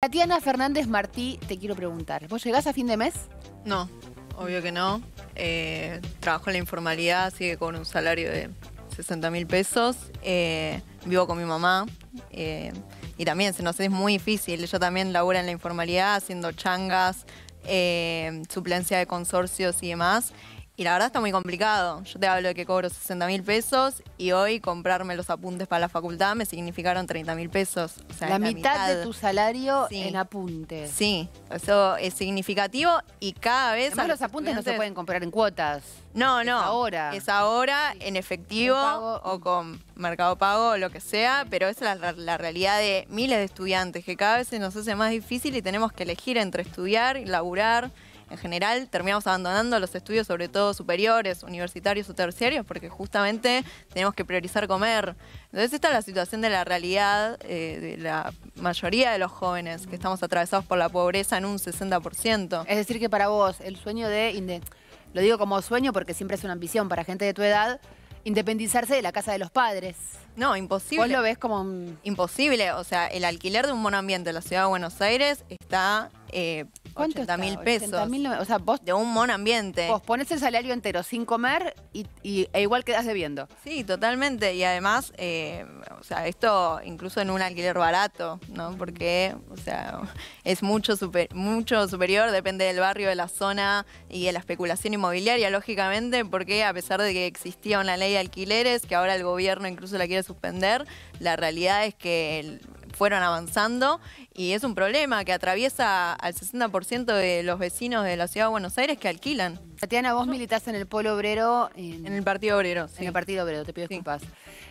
Tatiana Fernández Martí, te quiero preguntar, ¿vos llegás a fin de mes? No, obvio que no. Eh, trabajo en la informalidad, así que con un salario de 60 mil pesos. Eh, vivo con mi mamá eh, y también se nos es muy difícil. Ella también labura en la informalidad, haciendo changas, suplencia de consorcios y demás. Y la verdad está muy complicado. Yo te hablo de que cobro 60 mil pesos y hoy comprarme los apuntes para la facultad me significaron 30 mil pesos. la, mitad, de tu salario en apuntes. Sí, eso es significativo y cada vez... Además, los apuntes no se pueden comprar en cuotas. No, no. Es ahora. Es ahora en efectivo o con Mercado Pago o lo que sea, pero esa es la, realidad de miles de estudiantes, que cada vez nos hace más difícil y tenemos que elegir entre estudiar y laburar en general terminamos abandonando los estudios, sobre todo superiores, universitarios o terciarios, porque justamente tenemos que priorizar comer. Entonces esta es la situación de la realidad eh, de la mayoría de los jóvenes que estamos atravesados por la pobreza en un 60%. Es decir, que para vos el sueño de, lo digo como sueño porque siempre es una ambición para gente de tu edad, independizarse de la casa de los padres. No, imposible. Vos lo ves como... Imposible, o sea, el alquiler de un ambiente en la ciudad de Buenos Aires está eh, ¿Cuánto 80 mil pesos. o sea, vos, de un mon ambiente. Vos pones el salario entero sin comer y, e igual quedás debiendo. Sí, totalmente. Y además, eh, o sea, esto incluso en un alquiler barato, ¿no? Porque, o sea, es mucho, super, mucho superior, depende del barrio, de la zona y de la especulación inmobiliaria, lógicamente, porque a pesar de que existía una ley de alquileres, que ahora el gobierno incluso la quiere suspender, la realidad es que fueron avanzando y es un problema que atraviesa al 60% de los vecinos de la ciudad de Buenos Aires que alquilan. Tatiana, vos militás en el Polo Obrero. En, el Partido Obrero, sí. En el Partido Obrero, te pido disculpas.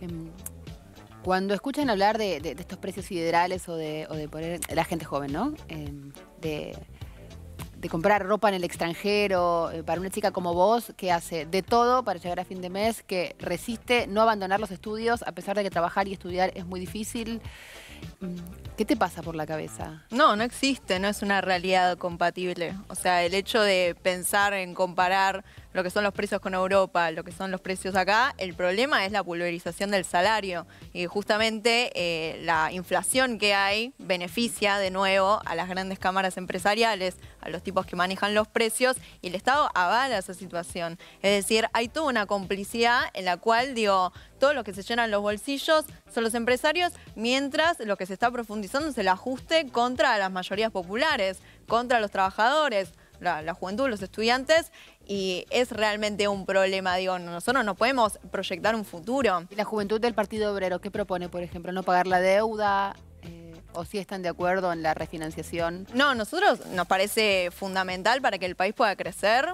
Em, cuando escuchan hablar de, estos precios ideales o de, poner, la gente joven, ¿no? Em, de, comprar ropa en el extranjero, eh, para una chica como vos, que hace de todo para llegar a fin de mes, que resiste no abandonar los estudios, a pesar de que trabajar y estudiar es muy difícil. ¿Qué te pasa por la cabeza? No, no existe, no es una realidad compatible. O sea, el hecho de pensar en comparar lo que son los precios con Europa, lo que son los precios acá, el problema es la pulverización del salario. Y justamente eh, la inflación que hay beneficia de nuevo a las grandes cámaras empresariales, a los tipos que manejan los precios, y el Estado avala esa situación. Es decir, hay toda una complicidad en la cual, digo, todos los que se llenan los bolsillos son los empresarios, mientras lo que se está profundizando es el ajuste contra las mayorías populares, contra los trabajadores. la, juventud, los estudiantes, y es realmente un problema. Digo, nosotros no podemos proyectar un futuro. ¿Y la juventud del Partido Obrero qué propone, por ejemplo? ¿No pagar la deuda? Eh, ¿O si están de acuerdo en la refinanciación? No, nosotros nos parece fundamental para que el país pueda crecer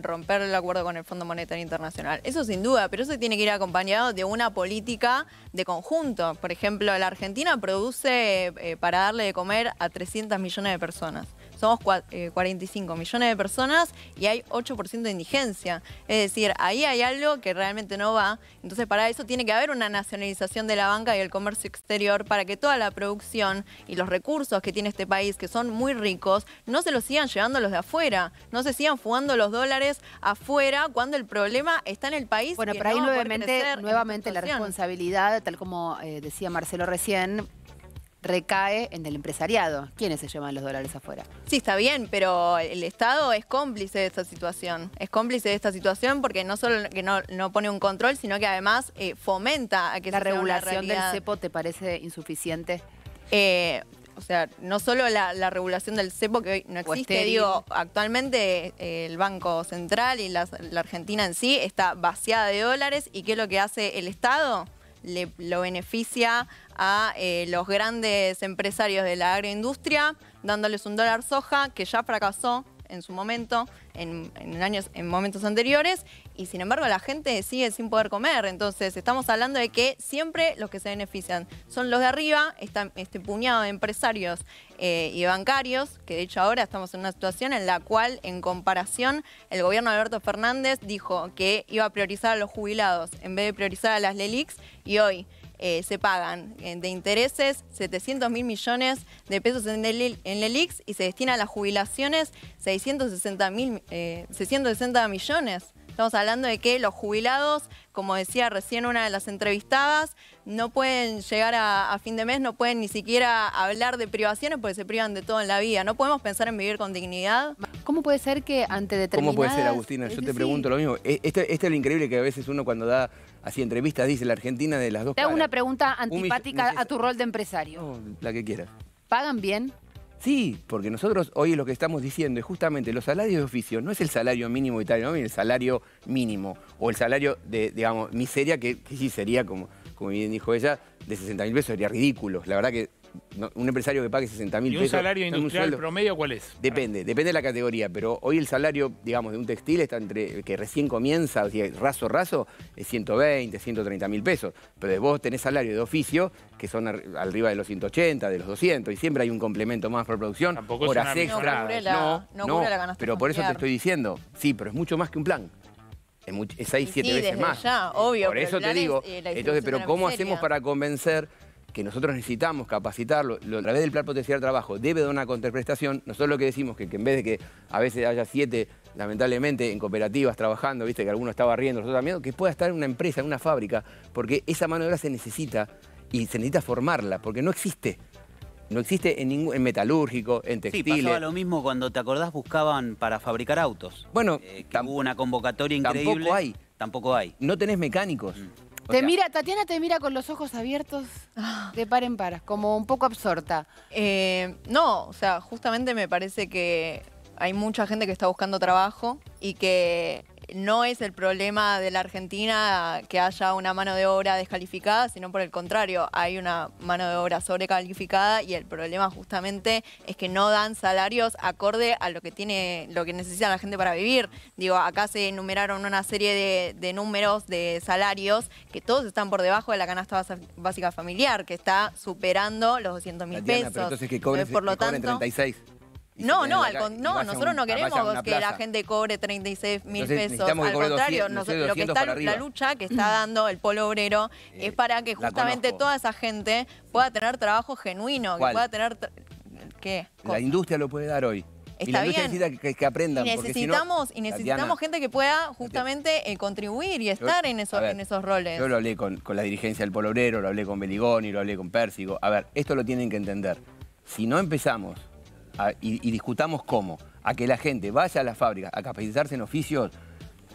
romper el acuerdo con el Fondo Monetario Internacional. Eso sin duda, pero eso tiene que ir acompañado de una política de conjunto. Por ejemplo, la Argentina produce eh, para darle de comer a 300 millones de personas somos 45 eh, millones de personas y hay 8% de indigencia. Es decir, ahí hay algo que realmente no va. Entonces, para eso tiene que haber una nacionalización de la banca y el comercio exterior para que toda la producción y los recursos que tiene este país, que son muy ricos, no se los sigan llevando los de afuera, no se sigan fugando los dólares afuera cuando el problema está en el país. Bueno, pero ahí nuevamente, la responsabilidad, tal como eh, decía Marcelo recién, recae en el empresariado. ¿Quiénes se llevan los dólares afuera? Sí, está bien, pero el Estado es cómplice de esta situación. Es cómplice de esta situación porque no solo que no, pone un control, sino que además eh, fomenta a que la regulación del cepo te parece insuficiente. Eh, o sea, no solo la, regulación del cepo que hoy no existe, digo, actualmente eh, el Banco Central y la, la Argentina en sí está vaciada de dólares y ¿qué es lo que hace el Estado? le, lo beneficia a eh, los grandes empresarios de la agroindustria, dándoles un dólar soja que ya fracasó en su momento, en años, en momentos anteriores, y sin embargo la gente sigue sin poder comer. Entonces estamos hablando de que siempre los que se benefician son los de arriba, este puñado de empresarios eh, y bancarios, que de hecho ahora estamos en una situación en la cual en comparación el gobierno de Alberto Fernández dijo que iba a priorizar a los jubilados en vez de priorizar a las LELIX y hoy... Eh, se pagan eh, de intereses 700 mil millones de pesos en, LELIX y se destina a las jubilaciones 660, mil, 660 millones. Estamos hablando de que los jubilados, como decía recién una de las entrevistadas, no pueden llegar a, fin de mes, no pueden ni siquiera hablar de privaciones porque se privan de todo en la vida. No podemos pensar en vivir con dignidad. ¿Cómo puede ser que ante determinadas... ¿Cómo puede ser, Agustina? Yo te pregunto lo mismo. Este es lo increíble que a veces uno cuando da así entrevistas dice la Argentina de las dos Te hago una pregunta antipática a tu rol de empresario. la que quieras. ¿Pagan bien? Sí, porque nosotros hoy lo que estamos diciendo es justamente los salarios de oficio, no es el salario mínimo italiano, es el salario mínimo o el salario de, digamos, miseria, que, sí sería, como, como bien dijo ella, de 60 mil pesos, sería ridículo. La verdad que un empresario que pague 60 mil pesos. ¿Y un salario industrial promedio cuál es? Depende, depende de la categoría, pero hoy el salario, digamos, de un textil está entre, que recién comienza, o sea, raso, raso, es 120, 130 mil pesos. Pero vos tenés salario de oficio que son arriba de los 180, de los 200, y siempre hay un complemento más por producción, por horas No, no, pero por eso te estoy diciendo, sí, pero es mucho más que un plan. Es, ahí siete veces más. Ya, obvio, por eso te digo, eh, entonces, pero ¿cómo hacemos para convencer que nosotros necesitamos capacitarlo, a través del plan potencial de trabajo debe de una contraprestación, nosotros lo que decimos que, en vez de que a veces haya siete, lamentablemente, en cooperativas trabajando, viste que alguno estaba riendo, nosotros también, que pueda estar en una empresa, en una fábrica, porque esa mano de obra se necesita y se necesita formarla, porque no existe. No existe en ningún en metalúrgico, en textiles. Sí, pasaba lo mismo cuando te acordás buscaban para fabricar autos. Bueno, eh, hubo una convocatoria increíble. Tampoco hay. Tampoco hay. No tenés mecánicos. Mm. Te mira, Tatiana te mira con los ojos abiertos ah. de par en par, como un poco absorta. Eh, no, o sea, justamente me parece que hay mucha gente que está buscando trabajo y que no es el problema de la Argentina que haya una mano de obra descalificada, sino por el contrario, hay una mano de obra sobrecalificada y el problema justamente es que no dan salarios acorde a lo que tiene, lo que necesita la gente para vivir. Digo, acá se enumeraron una serie de, números de salarios que todos están por debajo de la canasta básica familiar, que está superando los 200 mil pesos. entonces que eh, por 36. No, no, no nosotros no queremos que la gente cobre 36 mil pesos. Al contrario, lo que está la lucha que está dando el polo obrero eh, es para que justamente toda esa gente pueda tener trabajo genuino, que pueda tener... ¿Qué? La industria lo puede dar hoy. Está la bien. necesita que, aprendan. Y necesitamos, y necesitamos gente que pueda justamente eh, contribuir y estar en, esos, roles. Yo lo hablé con, la dirigencia del Polo Obrero, lo hablé con y lo hablé con Pérsico. A ver, esto lo tienen que entender. Si no empezamos y, discutamos cómo, a que la gente vaya a las fábricas a capacitarse en oficios,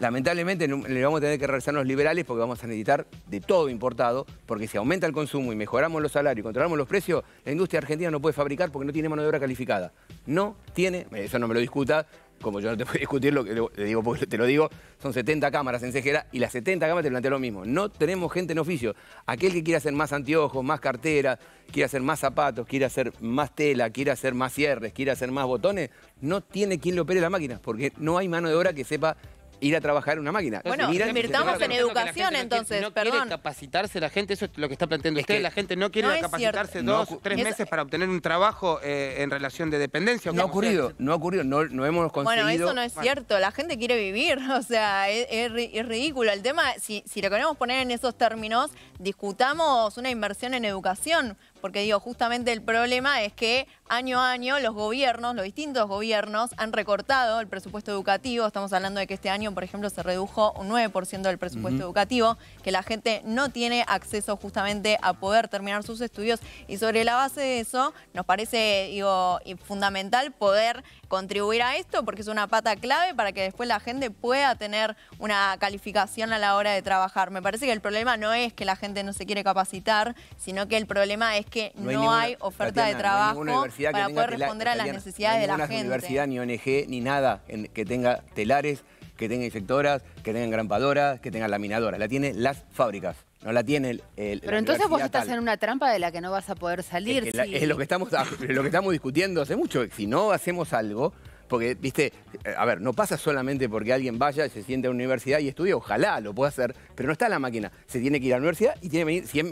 lamentablemente le vamos a tener que regresar los liberales porque vamos a necesitar de todo importado, porque si aumenta el consumo y mejoramos los salarios y controlamos los precios, la industria argentina no puede fabricar porque no tiene mano de obra calificada. No tiene, eso no me lo discuta, como yo no te voy a discutir lo que te digo, porque te lo digo, son 70 cámaras en cejera y las 70 cámaras te plantean lo mismo. No tenemos gente en oficio. Aquel que quiera hacer más anteojos, más cartera quiere hacer más zapatos, quiere hacer más tela, quiere hacer más cierres, quiere hacer más botones, no tiene quien le opere la máquina, porque no hay mano de obra que sepa ir a trabajar una máquina. Bueno, invirtamos en educación entonces, no quiere capacitarse la gente, eso es lo que está planteando usted. La gente no quiere capacitarse dos, tres meses para obtener un trabajo eh, en relación de dependencia. No ha ocurrido, no ha ocurrido, no, hemos conseguido... Bueno, eso no es cierto, la gente quiere vivir, o sea, es, ridículo. El tema, si, si lo queremos poner en esos términos, discutamos una inversión en educación, porque digo, justamente el problema es que año a año los gobiernos, los distintos gobiernos, han recortado el presupuesto educativo. Estamos hablando de que este año, por ejemplo, se redujo un 9% del presupuesto educativo, que la gente no tiene acceso justamente a poder terminar sus estudios. Y sobre la base de eso, nos parece digo, fundamental poder contribuir a esto, porque es una pata clave para que después la gente pueda tener una calificación a la hora de trabajar. Me parece que el problema no es que la gente no se quiere capacitar, sino que el problema es que no, hay, oferta de trabajo para poder responder a las necesidades de la gente. universidad, ni ONG, ni nada que tenga telares, que tenga insectoras, que tenga engrampadoras, que tenga laminadoras. La tienen las fábricas. No la tiene el. Pero entonces vos estás en una trampa de la que no vas a poder salir. Es, lo, que estamos, lo que estamos discutiendo hace mucho. Si no hacemos algo, porque, viste, eh, a ver, no pasa solamente porque alguien vaya, se siente a la universidad y estudie ojalá lo pueda hacer, pero no está la máquina. Se tiene que ir a la universidad y tiene que venir, si es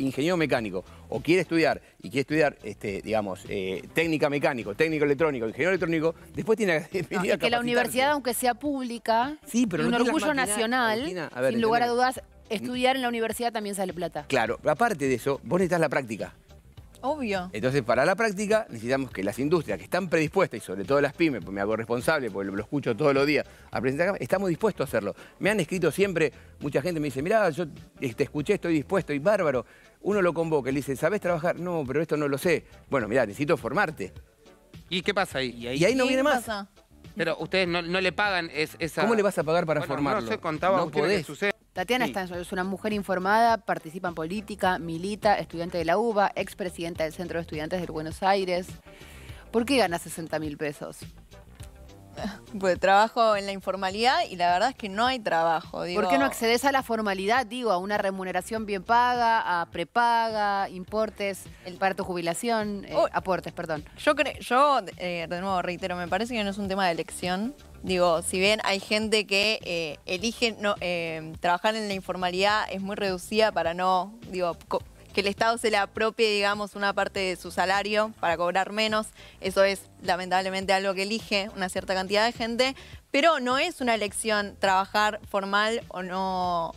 ingeniero mecánico o quiere estudiar y quiere estudiar, este, digamos, eh, técnica mecánico, técnico electrónico, ingeniero electrónico, después tiene que venir que la universidad, aunque sea pública, sí, un orgullo nacional, sin lugar a dudas, estudiar en la universidad también sale plata. Claro, aparte de eso, vos necesitas la práctica. Obvio. Entonces, para la práctica necesitamos que las industrias que están predispuestas, y sobre todo las pymes, porque me hago responsable, porque lo, escucho todos los días, a presentar estamos dispuestos a hacerlo. Me han escrito siempre, mucha gente me dice, mirá, yo te este, escuché, estoy dispuesto, y bárbaro. Uno lo convoca, y le dice, ¿sabés trabajar? No, pero esto no lo sé. Bueno, mirá, necesito formarte. ¿Y qué pasa ahí? Y ahí, no viene más. Pero ustedes no, le pagan esa... ¿Cómo le vas a pagar para formar? formarlo? No sé, contaba no Tatiana está. es una mujer informada, participa en política, milita, estudiante de la UBA, expresidenta del Centro de Estudiantes de Buenos Aires. ¿Por qué gana 60 mil pesos? Pues trabajo en la informalidad y la verdad es que no hay trabajo. Digo... ¿Por qué no accedes a la formalidad? Digo, a una remuneración bien paga, a prepaga, importes el... parto, jubilación, eh, aportes, perdón. Yo, yo eh, de nuevo reitero, me parece que no es un tema de elección. Digo, si bien hay gente que eh, elige no, eh, trabajar en la informalidad, es muy reducida para no, digo, que el Estado se le apropie, digamos, una parte de su salario para cobrar menos. Eso es lamentablemente algo que elige una cierta cantidad de gente, pero no es una elección trabajar formal o no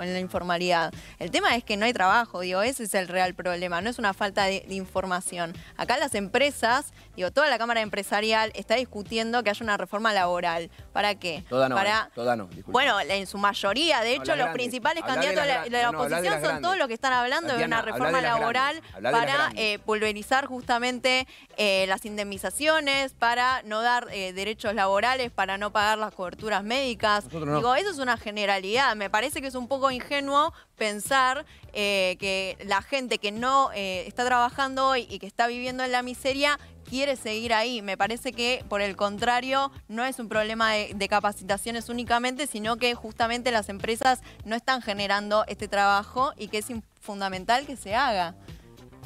en la informalidad. El tema es que no hay trabajo, digo, ese es el real problema, no es una falta de, información. Acá las empresas, digo, toda la Cámara Empresarial está discutiendo que haya una reforma laboral. ¿Para qué? Toda no, Para, eh, toda no, Bueno, en su mayoría, de hecho, los principales candidatos de la, oposición son todos los que están hablando de una reforma laboral para eh, pulverizar justamente eh, las indemnizaciones, para no dar derechos laborales, para no pagar las coberturas médicas. Digo, eso es una generalidad. Me parece que es un poco ingenuo pensar eh, que la gente que no eh, está trabajando hoy y que está viviendo en la miseria quiere seguir ahí. Me parece que, por el contrario, no es un problema de, capacitaciones únicamente, sino que justamente las empresas no están generando este trabajo y que es fundamental que se haga.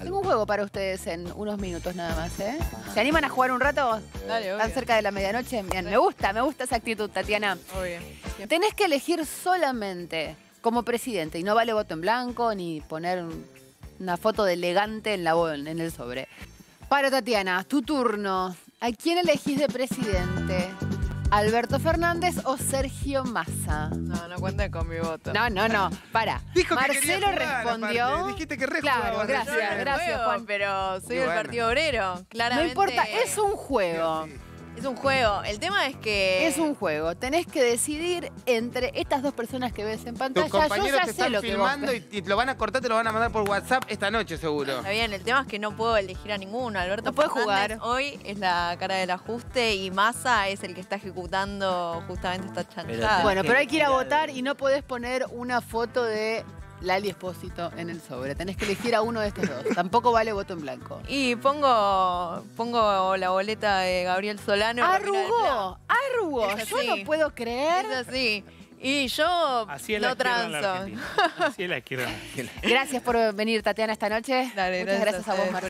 Tengo un juego para ustedes en unos minutos nada más, ¿eh? ¿Se animan a jugar un rato? Dale, Tan cerca de la medianoche. Bien, me gusta, me gusta esa actitud, Tatiana. Obvio. Tenés que elegir solamente como presidente y no vale voto en blanco ni poner una foto de elegante en la en el sobre. Para Tatiana, tu turno. ¿A quién elegís de presidente? Alberto Fernández o Sergio Massa. No, no cuente con mi voto. No, no, no. Para. Dijo Marcelo que jugar, respondió. Dijiste que respondió. Claro, gracias, gracias, Juan. Pero soy del Partido Obrero. Claramente. No importa, es un juego. Es un juego. El tema es que... Es un juego. Tenés que decidir entre estas dos personas que ves en pantalla. Tus compañeros Yo están lo filmando y, lo van a cortar, te lo van a mandar por WhatsApp esta noche seguro. Está bien, el tema es que no puedo elegir a ninguno. Alberto no puede jugar. hoy es la cara del ajuste y Massa es el que está ejecutando justamente esta chanchada. bueno, pero hay que ir a votar y no podés poner una foto de Lali Espósito en el sobre. Tenés que elegir a uno de estos dos. Tampoco vale voto en blanco. Y pongo, pongo la boleta de Gabriel Solano. Arrugó, arrugó. Yo no puedo creer. Es así. Y yo no transo. Así es la izquierda. Gracias por venir, Tatiana, esta noche. Muchas gracias, a vos,